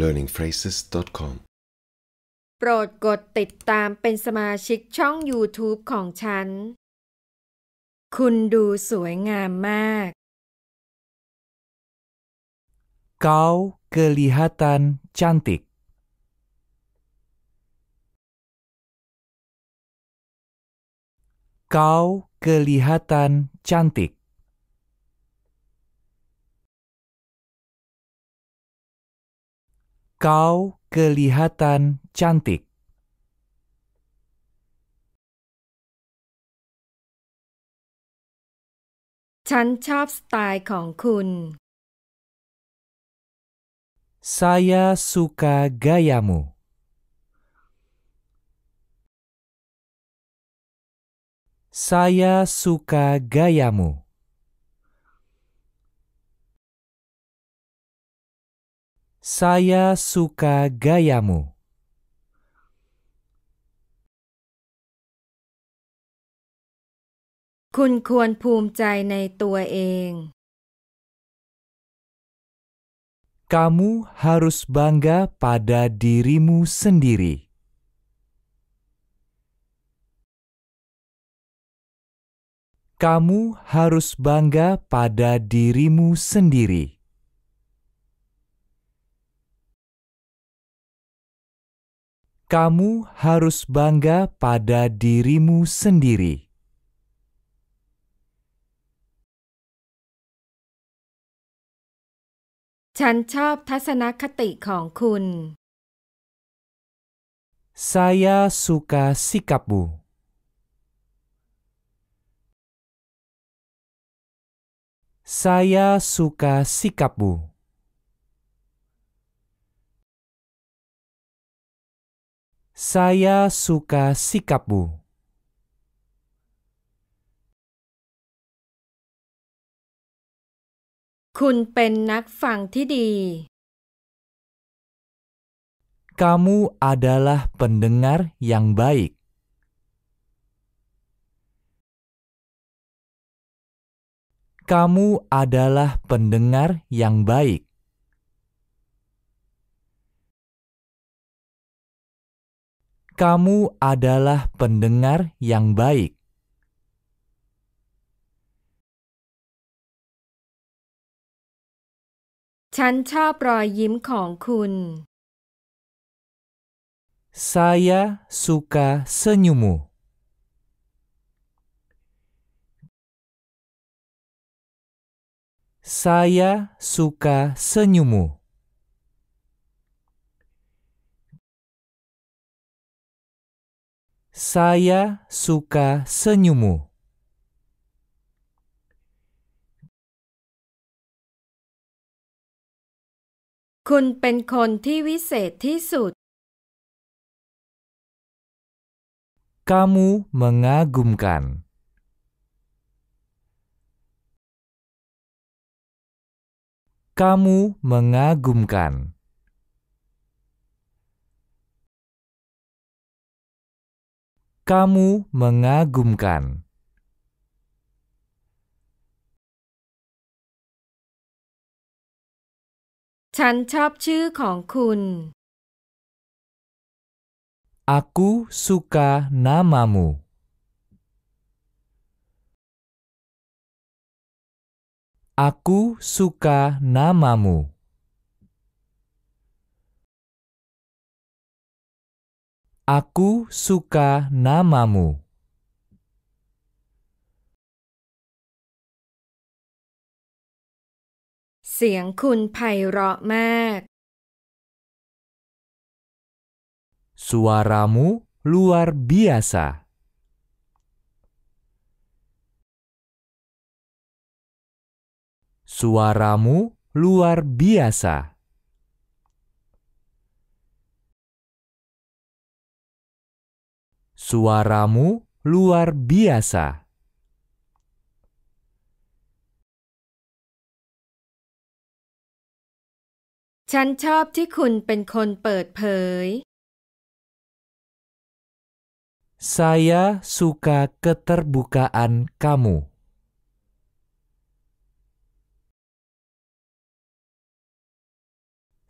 learningphrases.com โปรดกดติดตามเป็นสมาชิกช่อง YouTube ของฉัน คุณดูสวยงามมาก Kau kelihatan cantik. Kau kelihatan cantik. Kau kelihatan cantik. Saya suka gayamu. Saya suka gayamu. Saya suka gayamu. Kun kuan pumjai nai tua eng. Kamu harus bangga pada dirimu sendiri. Kamu harus bangga pada dirimu sendiri. kamu harus bangga pada dirimu sendiri. Saya suka sikapmu. Saya suka sikapmu. Saya suka sikapmu. Kun pen nak fang tidi. Kamu adalah pendengar yang baik. Kamu adalah pendengar yang baik. kamu adalah pendengar yang baik. Saya suka senyummu. Saya suka senyummu. Saya suka senyummu. Kun pen kon ti wiset tisut. Kamu mengagumkan. Kamu mengagumkan. Kamu mengagumkan. Chan chop chuu kong kun. Aku suka namamu. Aku suka namamu. Aku suka namamu. เสียงคุณไพเราะมาก Suaramu luar biasa. Suaramu luar biasa. Suaramu luar biasa. Saya suka keterbukaan kamu.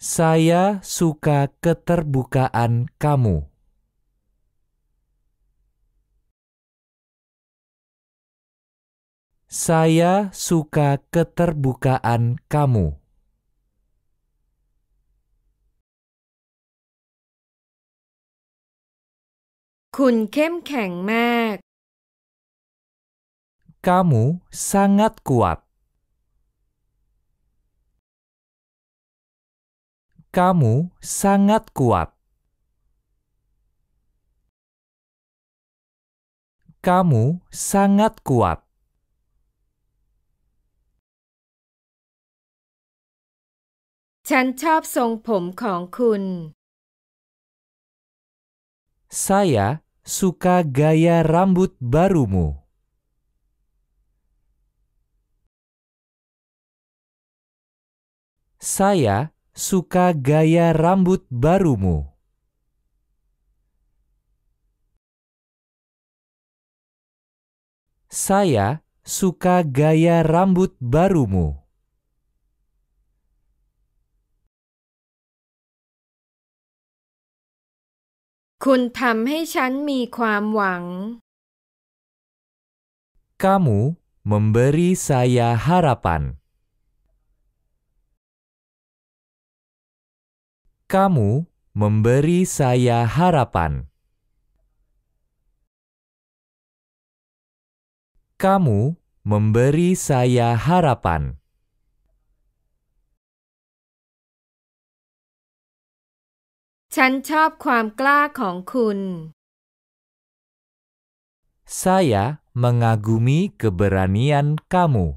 Saya suka keterbukaan kamu. Saya suka keterbukaan kamu. Kun kem keng Kamu sangat kuat. Kamu sangat kuat. Kamu sangat kuat. ฉันชอบทรงผมของคุณ Saya suka gaya rambut barumu. Saya suka gaya rambut barumu. Saya suka gaya rambut barumu. คุณทำให้ฉันมีความหวัง Kamu memberi saya harapan. Kamu memberi saya harapan. Kamu memberi saya harapan. ฉันชอบความกล้าของคุณ Saya mengagumi keberanian kamu.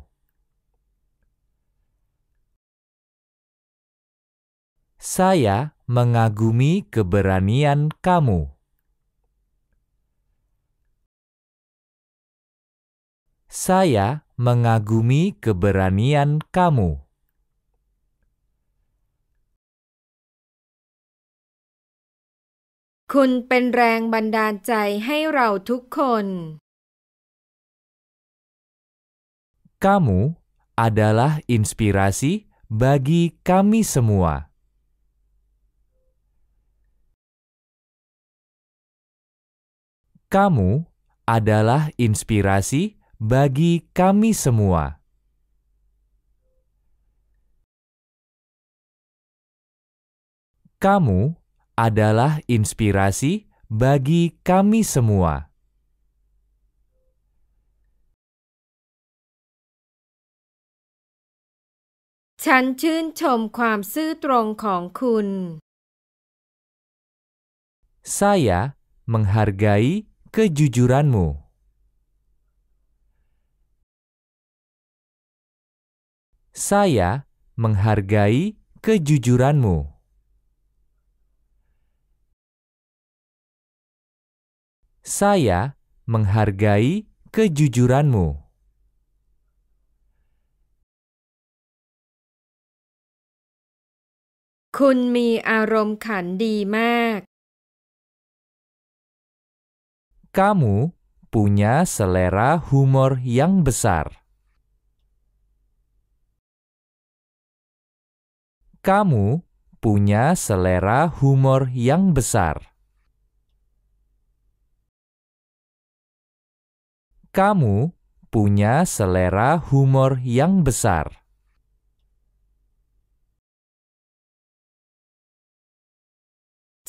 Saya mengagumi keberanian kamu. Saya mengagumi keberanian kamu. คุณเป็นแรงบันดาลใจให้เราทุกคน Kamu adalah inspirasi bagi kami semua. Kamu adalah inspirasi bagi kami semua. Kamu adalah inspirasi bagi kami semua. Saya menghargai kejujuranmu. Saya menghargai kejujuranmu. Saya menghargai kejujuranmu. Kun arom kan Kamu punya selera humor yang besar. Kamu punya selera humor yang besar. kamu punya selera humor yang besar.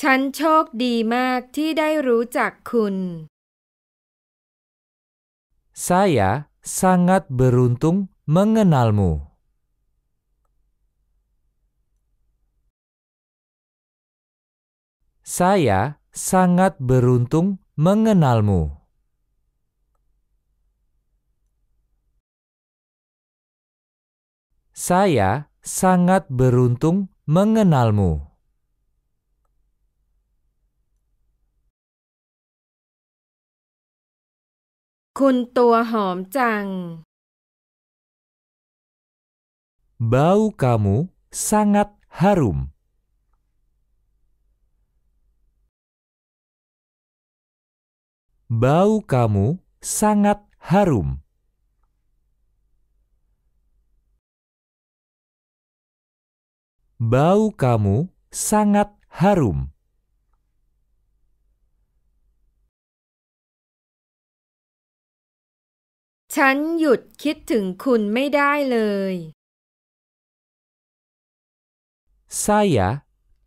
Chan Saya sangat beruntung mengenalmu. Saya sangat beruntung mengenalmu. Saya sangat beruntung mengenalmu. Kun tua Bau kamu sangat harum. Bau kamu sangat harum. bau kamu sangat harum. Saya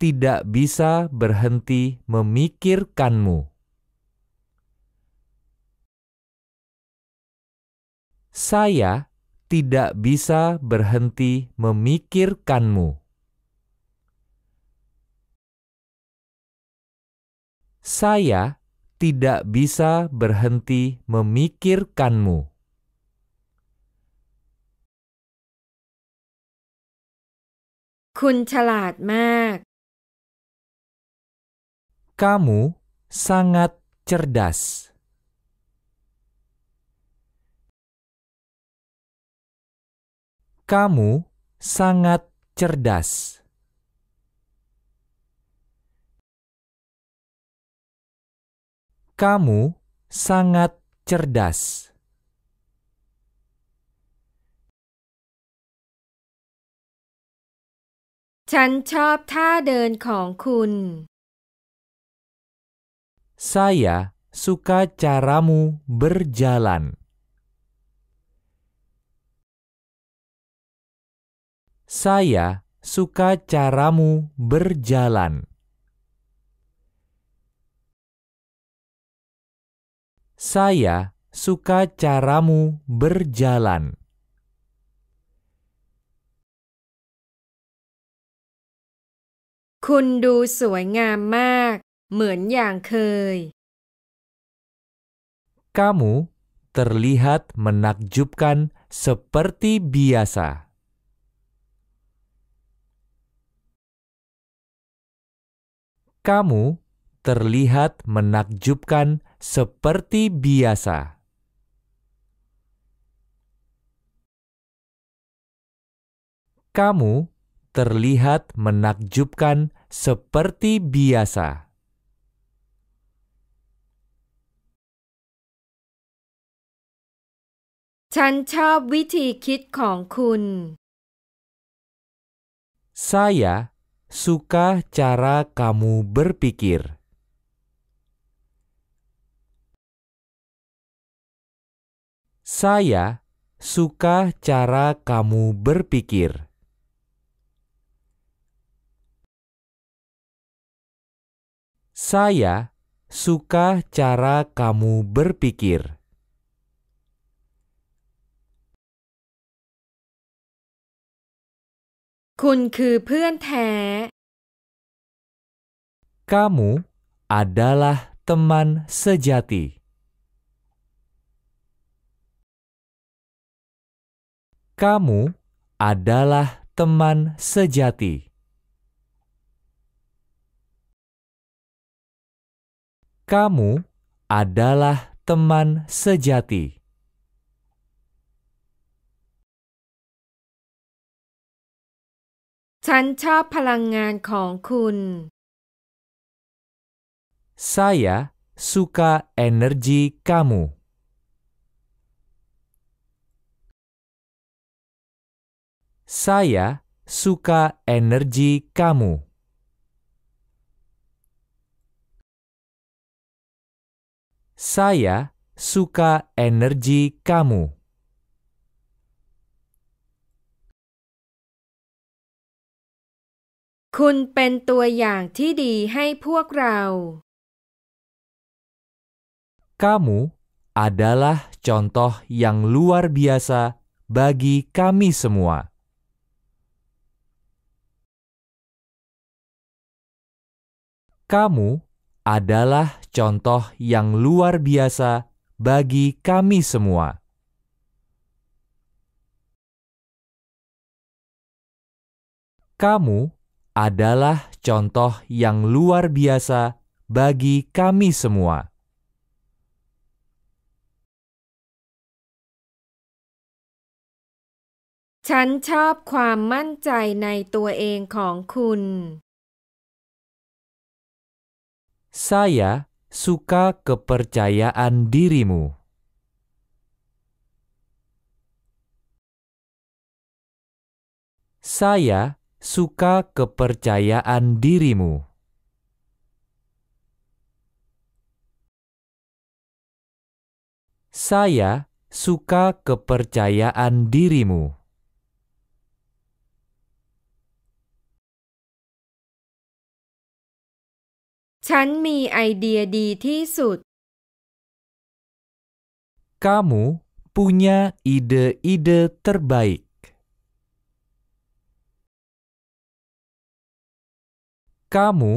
tidak bisa berhenti memikirkanmu. Saya tidak bisa berhenti memikirkanmu. Saya tidak bisa berhenti memikirkanmu. Kun chalat mak. Kamu sangat cerdas. Kamu sangat cerdas. Kamu sangat cerdas. Chan Saya suka caramu berjalan. Saya suka caramu berjalan. Saya suka caramu berjalan. Kun du suai ngam mak, yang kei. Kamu terlihat menakjubkan seperti biasa. Kamu terlihat menakjubkan seperti biasa. Kamu terlihat menakjubkan seperti biasa. Saya suka cara kamu berpikir. Saya suka cara kamu berpikir. Saya suka cara kamu berpikir. Kamu adalah teman sejati. Kamu adalah teman sejati. Kamu adalah teman sejati. Saya suka energi kamu. Saya suka energi kamu. Saya suka energi kamu. Kamu adalah contoh yang luar biasa bagi kami semua. Kamu adalah contoh yang luar biasa bagi kami semua. Kamu adalah contoh yang luar biasa bagi kami semua. ฉันชอบความมั่นใจในตัวเองของคุณ saya suka kepercayaan dirimu. Saya suka kepercayaan dirimu. Saya suka kepercayaan dirimu. ฉันมีไอเดียดีที่สุด Kamu punya ide-ide terbaik. Kamu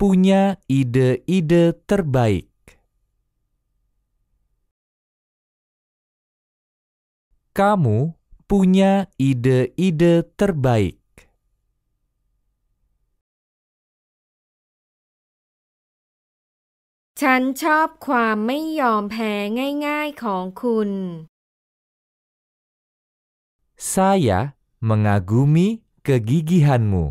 punya ide-ide terbaik. Kamu punya ide-ide terbaik. ฉันชอบความไม่ยอมแพ้ง่ายๆของคุณ Saya mengagumi kegigihanmu.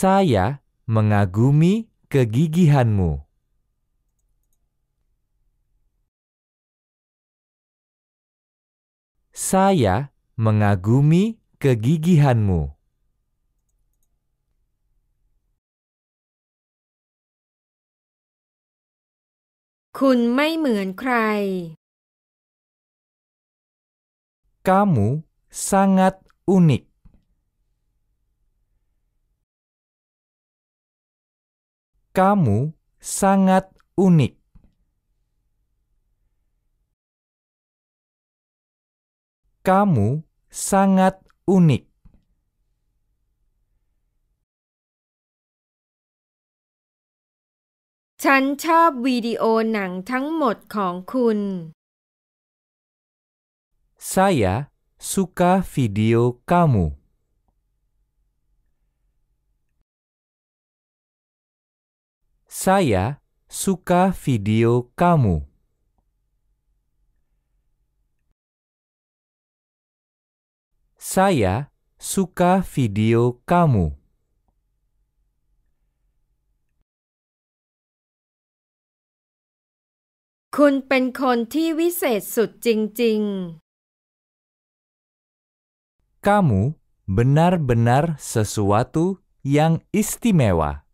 Saya mengagumi kegigihanmu Saya mengagumi kegigihanmu คุณไม่เหมือนใคร Kamu sangat unik. Kamu sangat unik. Kamu sangat unik. ฉันชอบวิดีโอหนังทั้งหมดของคุณ Saya suka video kamu. ซ saya suka video kamu. saya suka video kamu. คุณเป็นคนที่วิเศษสุดจริงๆ Kamu benar-benar sesuatu yang istimewa.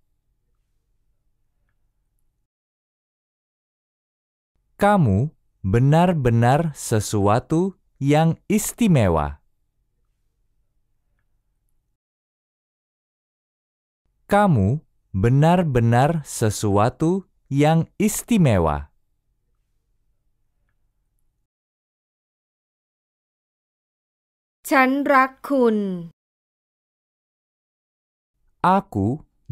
Kamu benar-benar sesuatu yang istimewa. Kamu benar-benar sesuatu yang istimewa. ฉันรักคุณ Aku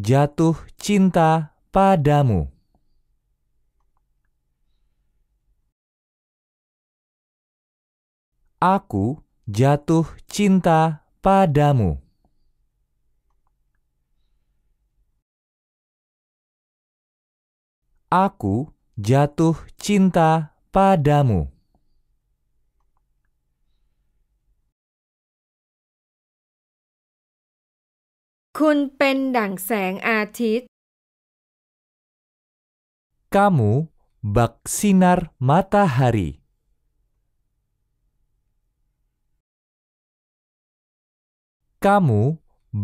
jatuh cinta padamu. Aku jatuh cinta padamu. Aku jatuh cinta padamu. คุณเป็นดั่งแสงอาทิตย์ Kamu bak sinar matahari. Kamu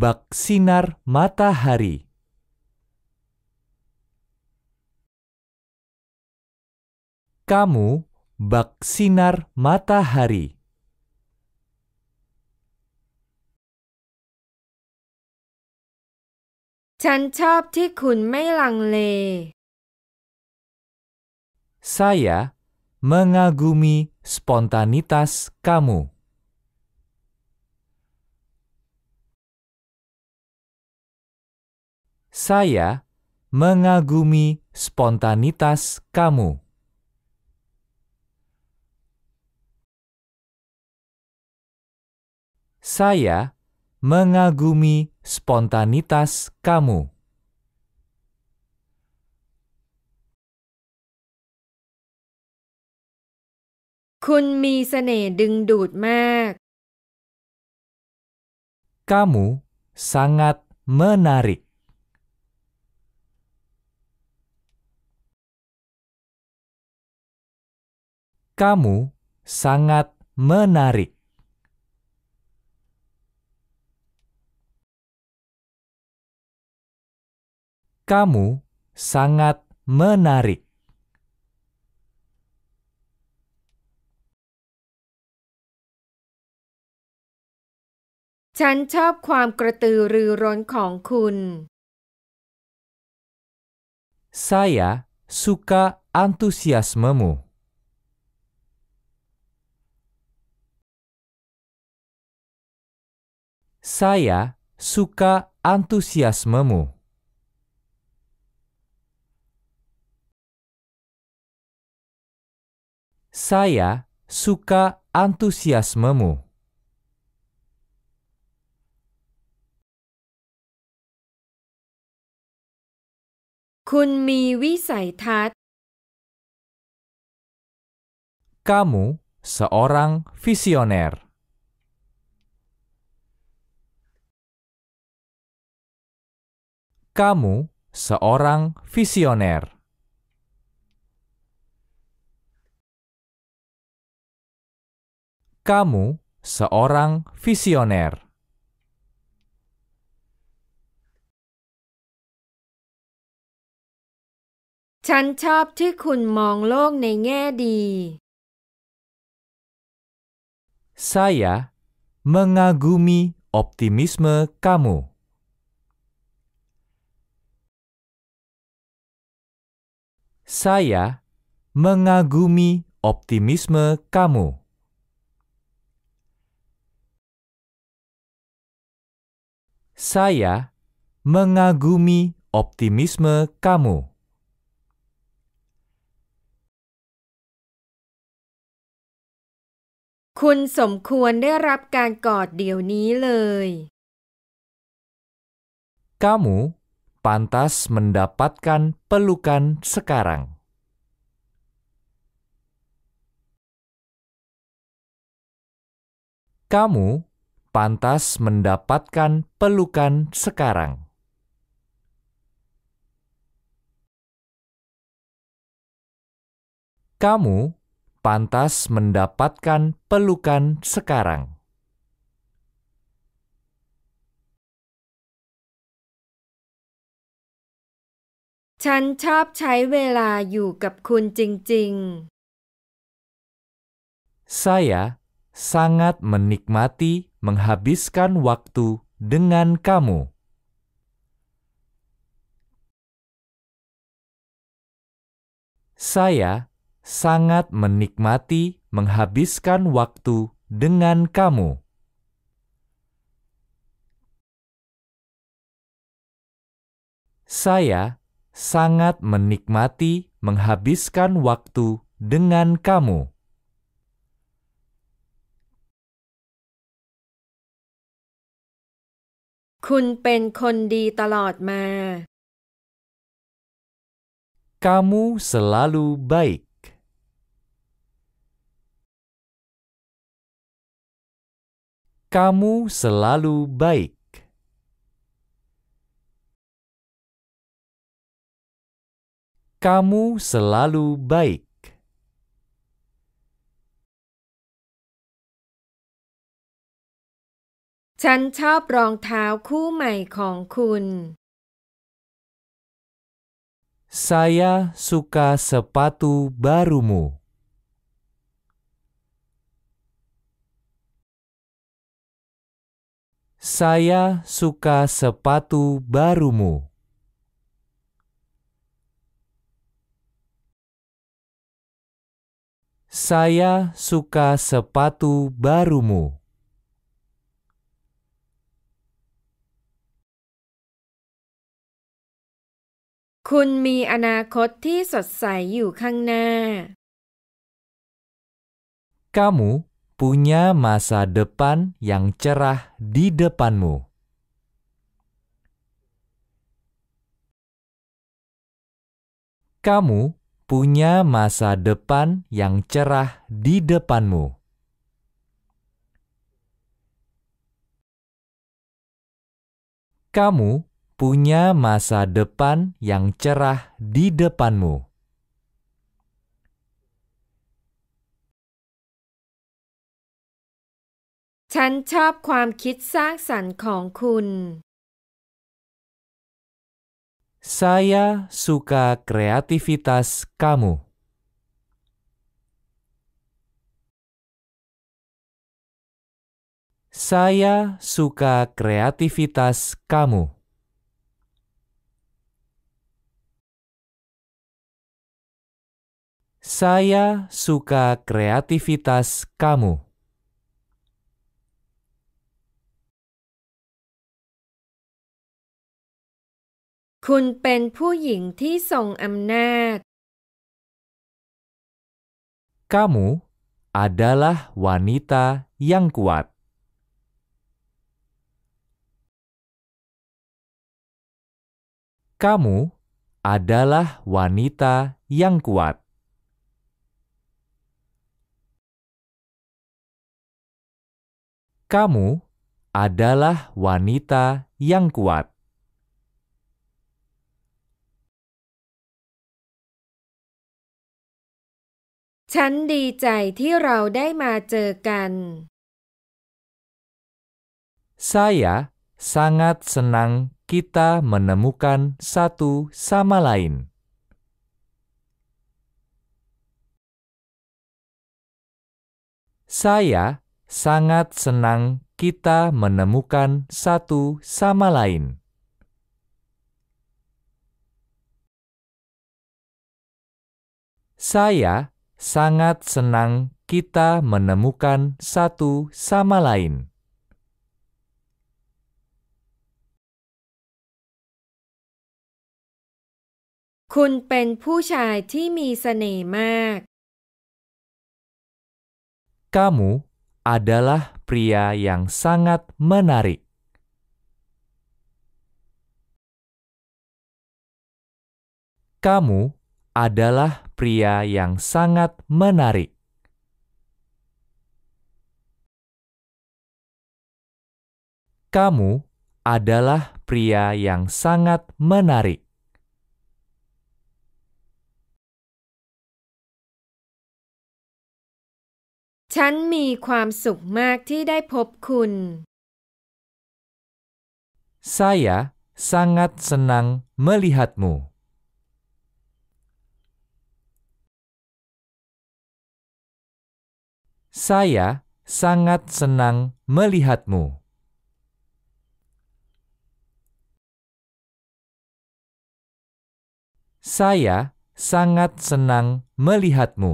bak sinar matahari. Kamu bak sinar matahari. ฉันชอบที่คุณไม่ลังเล Saya mengagumi spontanitas kamu. Saya mengagumi spontanitas kamu. Saya mengagumi spontanitas kamu. Kamu sangat menarik. Kamu sangat menarik. Kamu sangat menarik. Chan Saya suka antusiasmemu. Saya suka antusiasmemu. Saya suka antusiasmemu. Kun mi wisaitat. Kamu seorang visioner. Kamu seorang visioner. kamu seorang visioner. Saya mengagumi optimisme kamu. Saya mengagumi optimisme kamu. Saya mengagumi optimisme kamu. Kun สมควรได้รับการกอดเดี๋ยวนี้เลย Kamu pantas mendapatkan pelukan sekarang. Kamu pantas mendapatkan pelukan sekarang. Kamu pantas mendapatkan pelukan sekarang. Saya sangat menikmati menghabiskan waktu dengan kamu. Saya sangat menikmati menghabiskan waktu dengan kamu. Saya sangat menikmati menghabiskan waktu dengan kamu. คุณเป็นคนดีตลอดมา Kamu selalu baik. s าม a l ลาล i k k a m าม e l ลาล baik ฉันชอบรองเท้าคู่ใหม่ของคุณ Saya suka sepatu barumu. Saya suka sepatu barumu. Saya suka sepatu barumu. คุณมีอนาคตที่สดใสอยู่ข้างหน้า Kamu punya masa depan yang cerah di depanmu. Kamu punya masa depan yang cerah di depanmu. Kamu punya masa depan yang cerah di depanmu. Saya suka kreativitas kamu. Saya suka kreativitas kamu. Saya suka kreativitas kamu. Kun Kamu adalah wanita yang kuat. Kamu adalah wanita yang kuat. kamu adalah wanita yang kuat. Saya sangat senang kita menemukan satu sama lain. Saya sangat senang kita menemukan satu sama lain. Saya sangat senang kita menemukan satu sama lain. Kamu adalah pria yang sangat menarik. Kamu adalah pria yang sangat menarik. Kamu adalah pria yang sangat menarik. ฉันมีความสุขมากที่ได้พบคุณ Saya sangat senang melihatmu. s a y a sangat senang melihatmu. s a y a sangat senang melihatmu.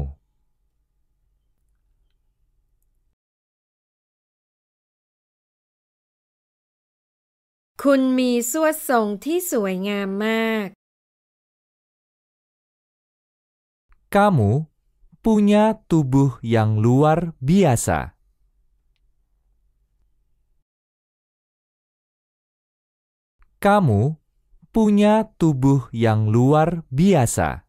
คุณมีสวดทรงที่สวยงามมาก Kamu punya tubuh yang luar biasa. Kamu punya tubuh yang luar biasa.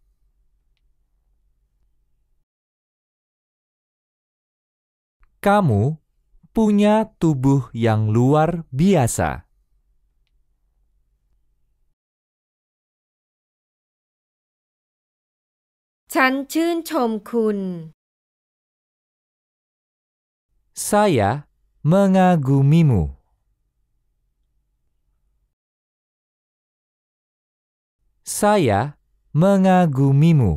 Kamu punya tubuh yang luar biasa. ฉันชื่นชมคุณ Saya mengagumimu. Saya mengagumimu.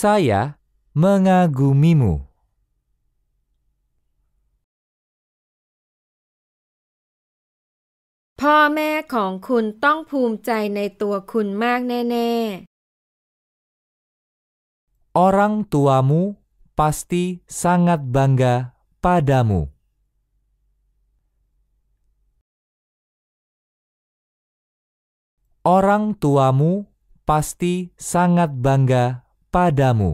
Saya mengagumimu. พ่อแม่ของคุณต้องภูมิใจในตัวคุณมากแน่ๆ Orang tuamu pasti sangat bangga padamu. o r a n g tuamu pasti sangat bangga padamu.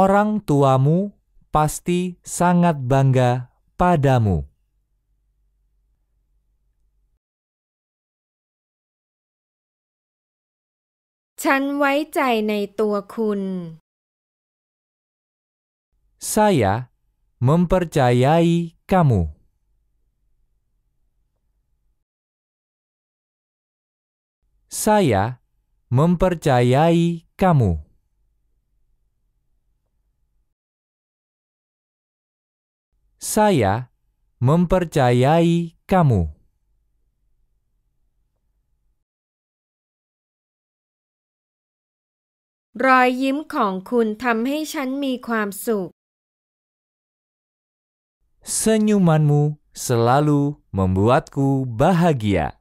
o r a n g tuamu pasti sangat bangga padamu. Saya mempercayai kamu. Saya mempercayai kamu. Saya mempercayai kamu. Roy Senyumanmu selalu membuatku bahagia.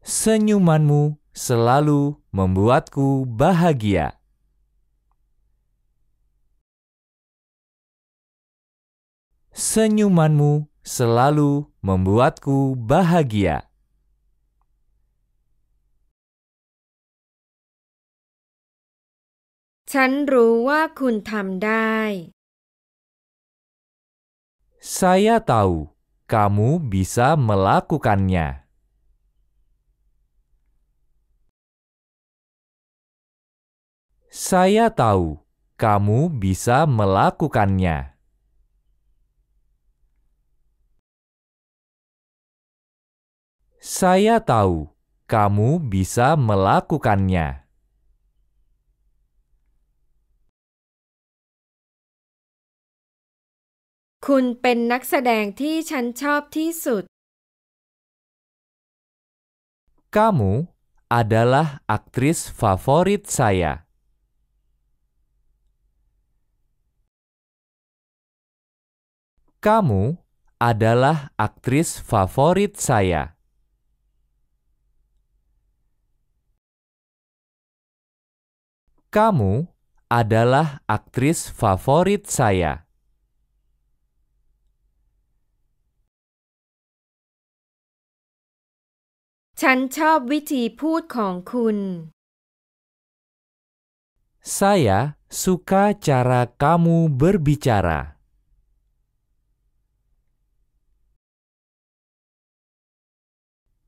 Senyumanmu selalu membuatku bahagia. senyumanmu selalu membuatku bahagia. Saya tahu kamu bisa melakukannya. Saya tahu kamu bisa melakukannya. Saya tahu kamu bisa melakukannya. Kun Kamu adalah aktris favorit saya. Kamu adalah aktris favorit saya. Kamu adalah aktris favorit saya. Chan witi put kong kun. Saya suka cara kamu berbicara.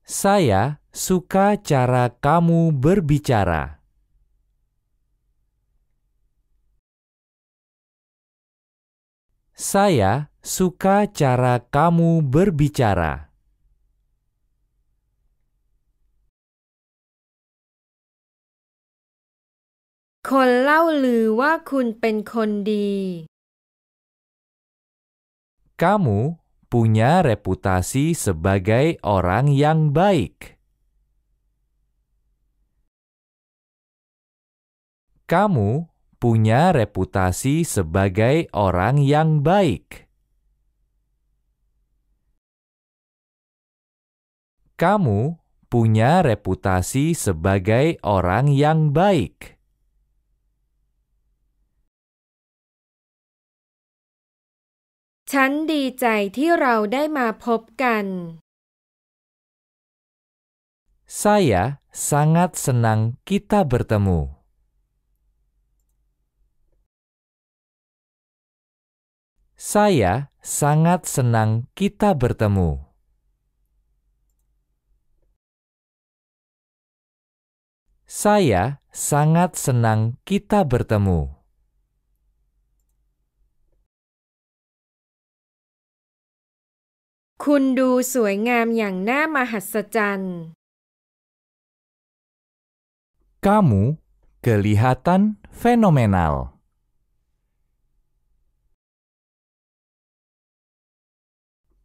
Saya suka cara kamu berbicara. Saya suka cara kamu berbicara. Kamu punya reputasi sebagai orang yang baik. Kamu punya reputasi sebagai orang yang baik. Kamu punya reputasi sebagai orang yang baik. Saya sangat senang kita bertemu. Saya sangat senang kita bertemu. Saya sangat senang kita bertemu. Kundu ngam yang nama Kamu kelihatan fenomenal.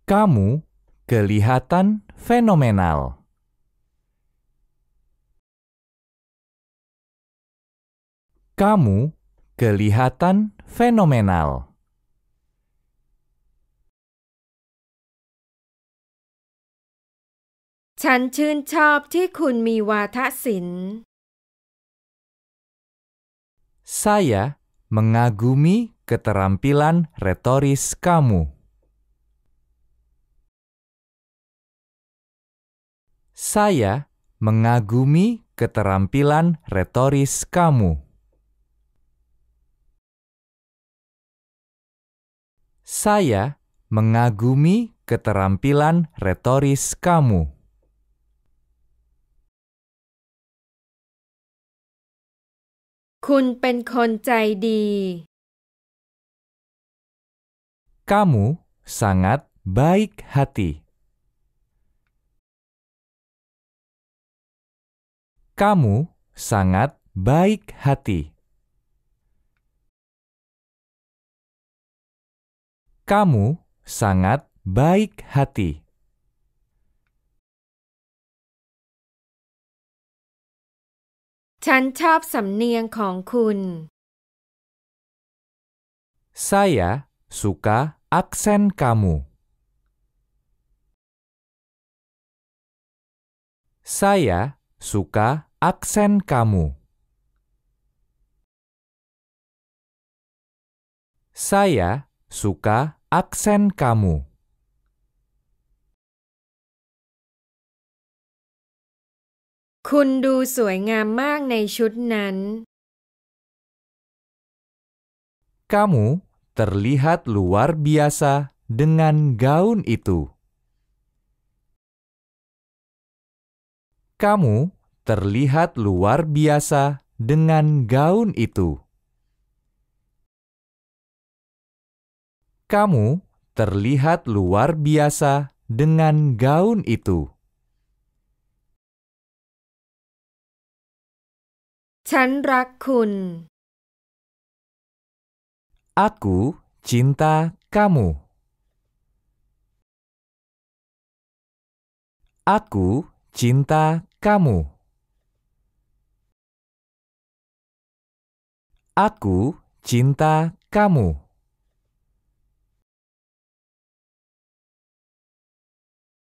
Kamu kelihatan fenomenal. Kamu kelihatan fenomenal. Saya mengagumi keterampilan retoris kamu. Saya mengagumi keterampilan retoris kamu. Saya mengagumi keterampilan retoris kamu. Kun Kamu sangat baik hati. Kamu sangat baik hati. Kamu sangat baik hati. Saya suka aksen kamu. Saya suka aksen kamu. Saya suka aksen kamu. Kundu Kamu terlihat luar biasa dengan gaun itu. Kamu terlihat luar biasa dengan gaun itu. Kamu terlihat luar biasa dengan gaun itu. kamu. Aku cinta kamu. Aku cinta kamu. Aku cinta kamu.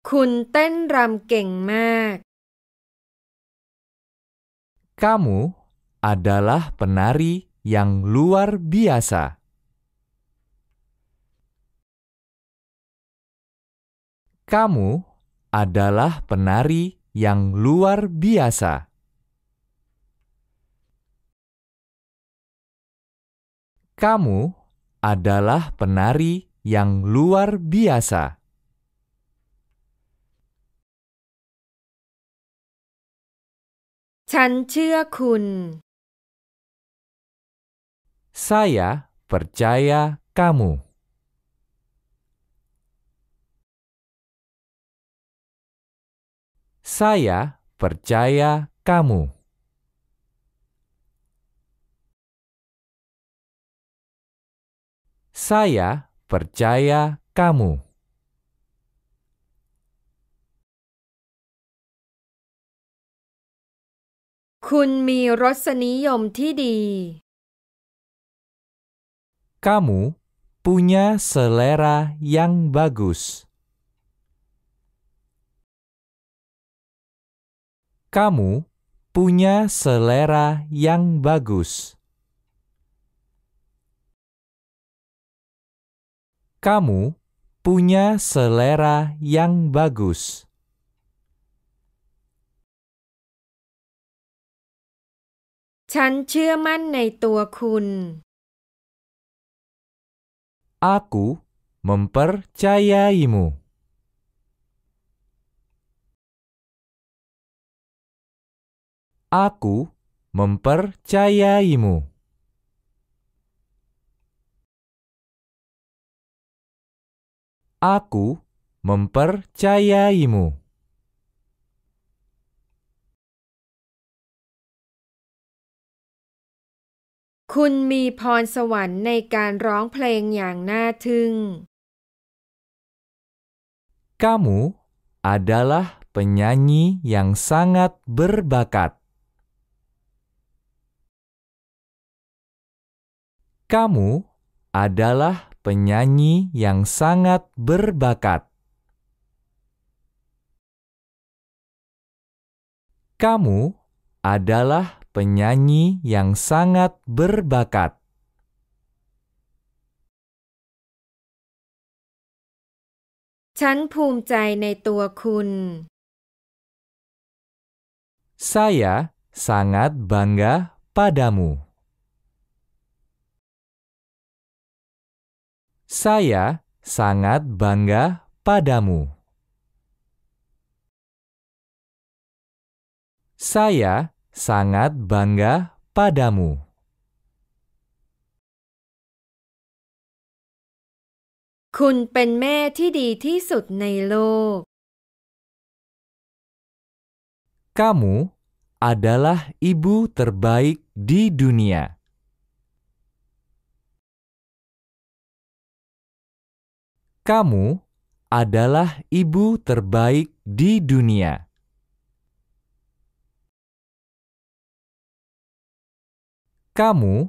Kun ten ram keng mak. Kamu adalah penari yang luar biasa. Kamu adalah penari yang luar biasa. kamu adalah penari yang luar biasa. Saya percaya kamu. Saya percaya kamu. Saya percaya kamu. Kamu punya selera yang bagus. Kamu punya selera yang bagus. kamu punya selera yang bagus. Aku mempercayaimu. Aku mempercayaimu. Aku mempercayaimu. Kun mi porn yang Kamu adalah penyanyi yang sangat berbakat. Kamu adalah penyanyi yang sangat berbakat. Kamu adalah penyanyi yang sangat berbakat. Saya sangat bangga padamu. Saya sangat bangga padamu. Saya sangat bangga padamu. Kun pen me ti di ti Kamu adalah ibu terbaik di dunia. Kamu adalah ibu terbaik di dunia. Kamu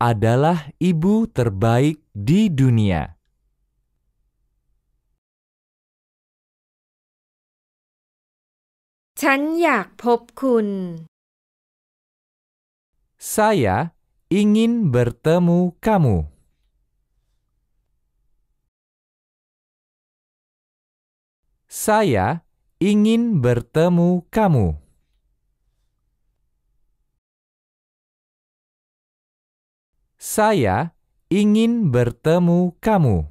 adalah ibu terbaik di dunia. Saya ingin bertemu kamu. Saya ingin bertemu kamu. Saya ingin bertemu kamu.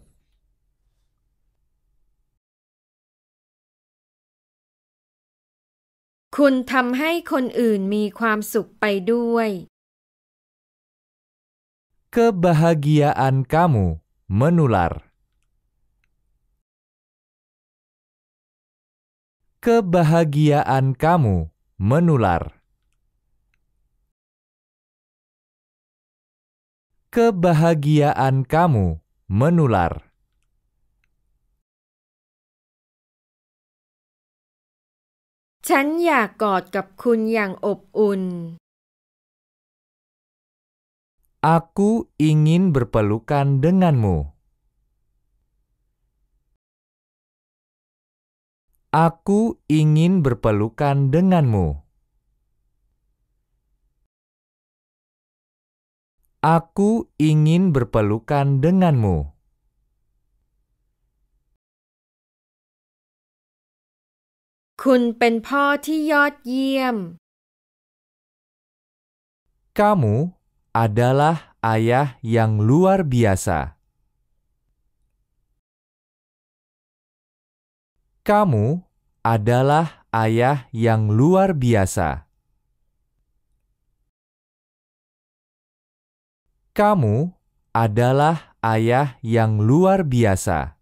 Kun Kebahagiaan kamu menular. kebahagiaan kamu menular. Kebahagiaan kamu menular. Aku ingin berpelukan denganmu. Aku ingin berpelukan denganmu. Aku ingin berpelukan denganmu. Kun pen po Kamu adalah ayah yang luar biasa. Kamu adalah ayah yang luar biasa. Kamu adalah ayah yang luar biasa.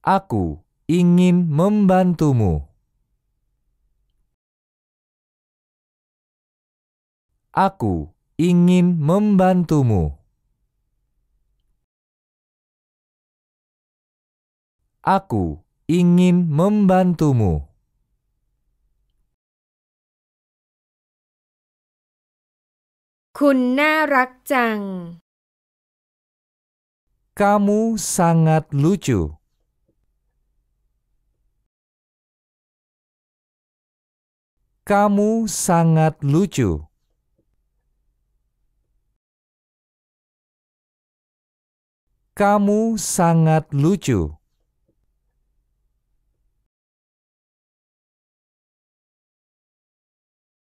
Aku ingin membantumu. Aku ingin membantumu. Aku ingin membantumu. Kun jang. Kamu sangat lucu. Kamu sangat lucu. Kamu sangat lucu.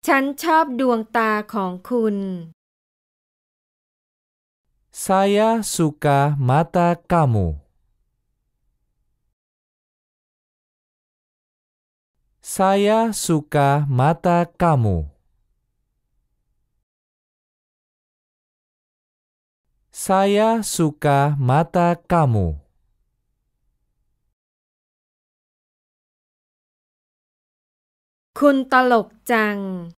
Chan Saya suka mata kamu. Saya suka mata kamu. Saya suka mata kamu. Kun talok jang.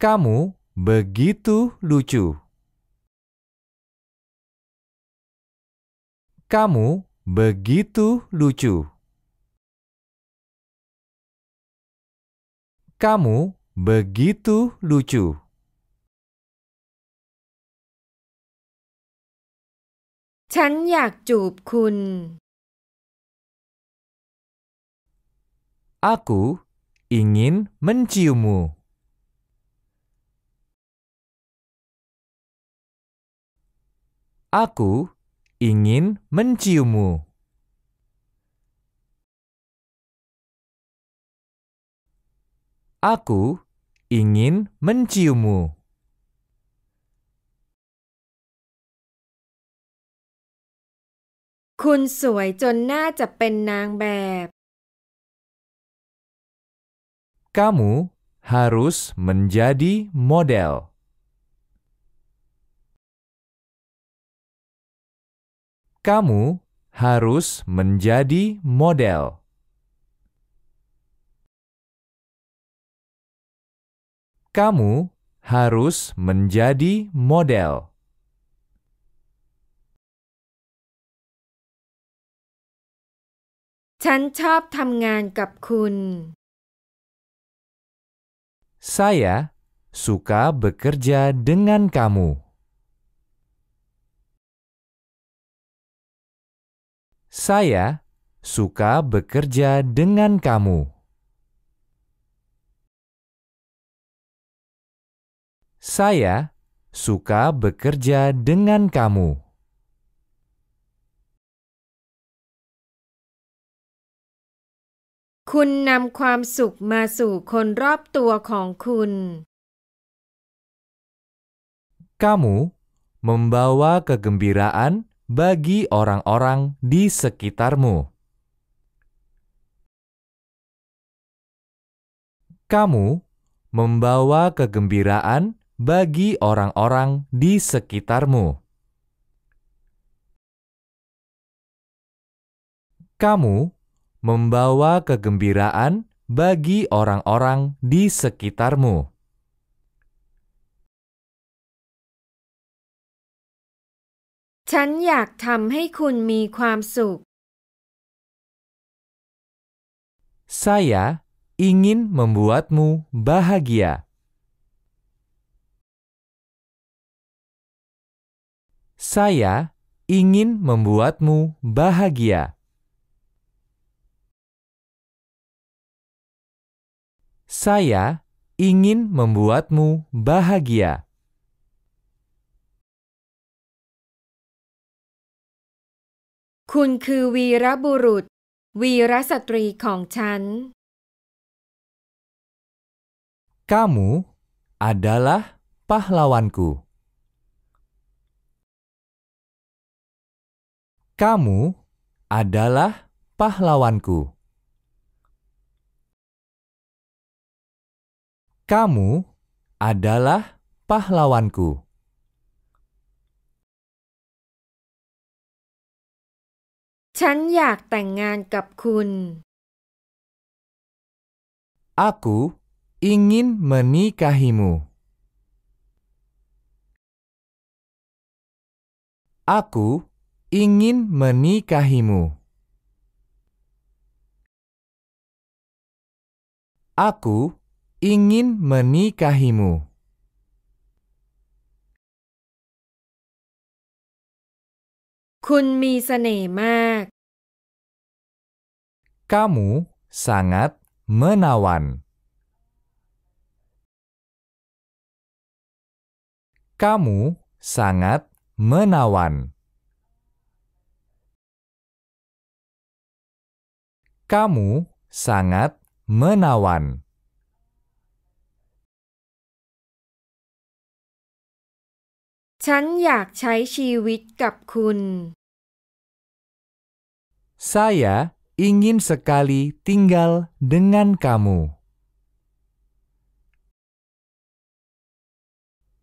Kamu begitu lucu. Kamu begitu lucu. Kamu begitu lucu. ฉันอยากจูบคุณ Aku ingin menciummu. Aku ingin menciummu. Aku ingin menciummu. คุณสวยจนน่าจะเป็นนางแบบ Kamu harus menjadi model. kamu harus menjadi model. kamu harus menjadi model. ฉันชอบทำงานกับคุณ Saya suka bekerja dengan kamu. Saya suka bekerja dengan kamu. Saya suka bekerja dengan kamu. คุณนำความสุขมาสู่คนรอบตัวของคุณ Kamu membawa kegembiraan bagi orang-orang di sekitarmu. Kamu membawa kegembiraan bagi orang-orang di sekitarmu. Kamu membawa membawa kegembiraan bagi orang-orang di sekitarmu. Saya ingin membuatmu bahagia. Saya ingin membuatmu bahagia. Saya ingin membuatmu bahagia. Kamu adalah pahlawanku. Kamu adalah pahlawanku. Kamu adalah pahlawanku. Aku ingin menikahimu. Aku ingin menikahimu. Aku ingin menikahimu. Kamu sangat menawan. Kamu sangat menawan. Kamu sangat menawan. ฉันอยากใช้ชีวิตกับคุณ Saya ingin sekali tinggal dengan kamu.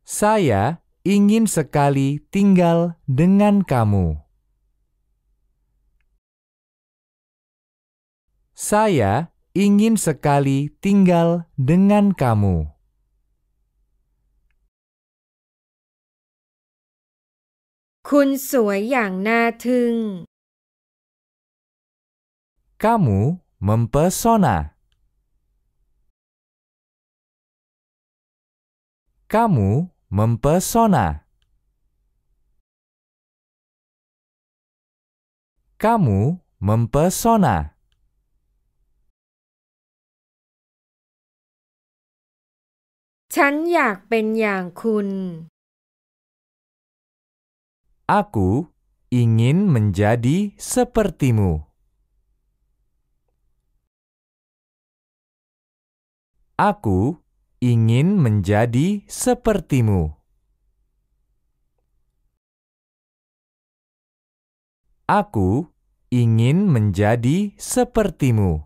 Saya ingin sekali tinggal dengan kamu. Saya ingin sekali tinggal dengan kamu. คุณสวยอย่างน่าทึ่ง Kamu mempesona. Kamu mempesona. Kamu mempesona. ฉันอยากเป็นอย่างคุณ Aku ingin menjadi sepertimu. Aku ingin menjadi sepertimu. Aku ingin menjadi sepertimu.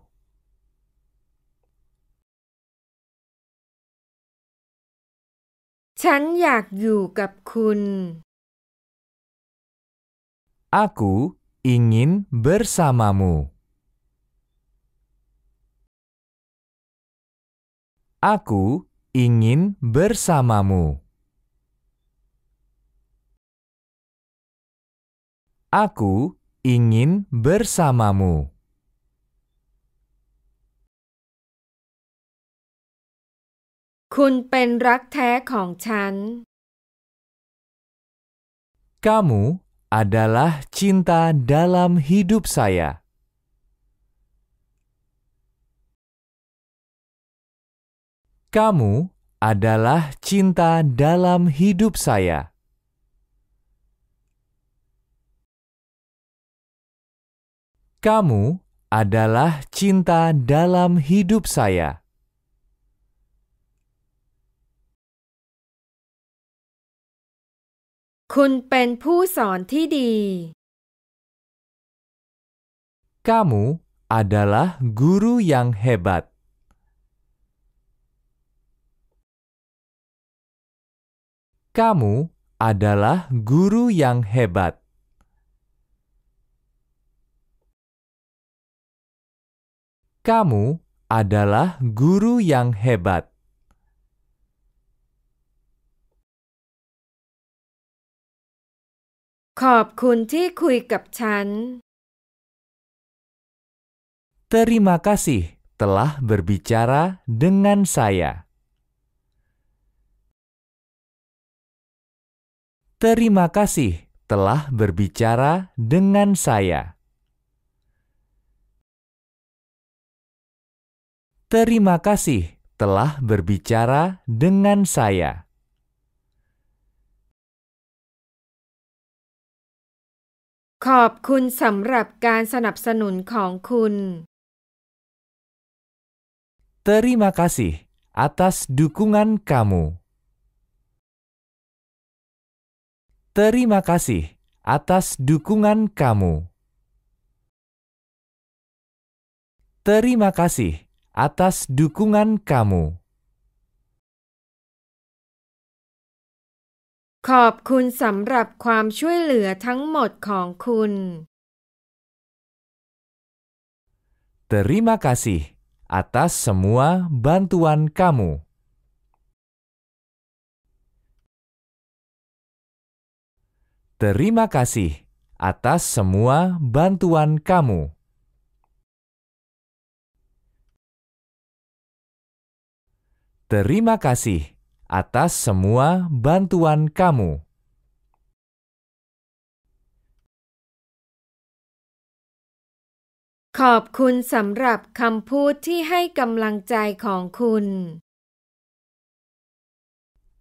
Chan Aku ingin bersamamu. Aku ingin bersamamu. Aku ingin bersamamu. Kamu adalah cinta dalam hidup saya. Kamu adalah cinta dalam hidup saya. Kamu adalah cinta dalam hidup saya. คุณเป็นผู้สอนที่ดี Kamu adalah guru yang hebat. Kamu adalah guru yang hebat. Kamu adalah guru yang hebat. ขอบคุณที่คุยกับฉัน Terima kasih telah berbicara dengan saya. Terima kasih telah berbicara dengan saya. Terima kasih telah berbicara dengan saya. ขอบคุณสำหรับการสนับสนุนของคุณ Terima kasih atas dukungan kamu. Terima kasih atas dukungan kamu. Terima kasih atas dukungan kamu. ขอบคุณสำหรับความช่วยเหลือทั้งหมดของคุณ Terima kasih atas semua bantuan kamu. t e r i m a kasih atas semua bantuan kamu. t e r i m a kasih Atas atas semua bantuan kamu.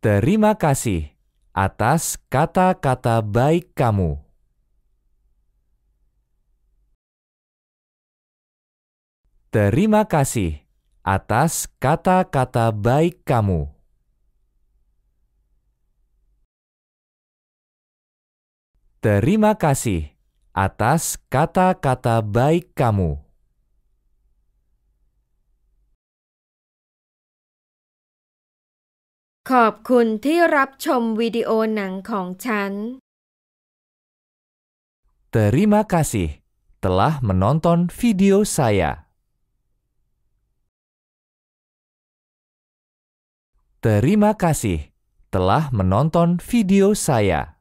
Terima kasih atas kata-kata baik kamu. Terima kasih atas kata-kata baik kamu. Terima kasih atas kata-kata baik kamu. Terima kasih telah menonton video saya. Terima kasih telah menonton video saya.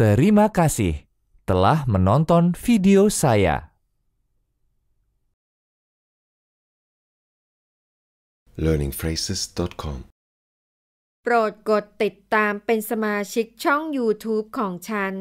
Terima kasih telah menonton video saya. learningphrases.com โปรดกดติดตามเป็นสมาชิกช่อง YouTube ของฉัน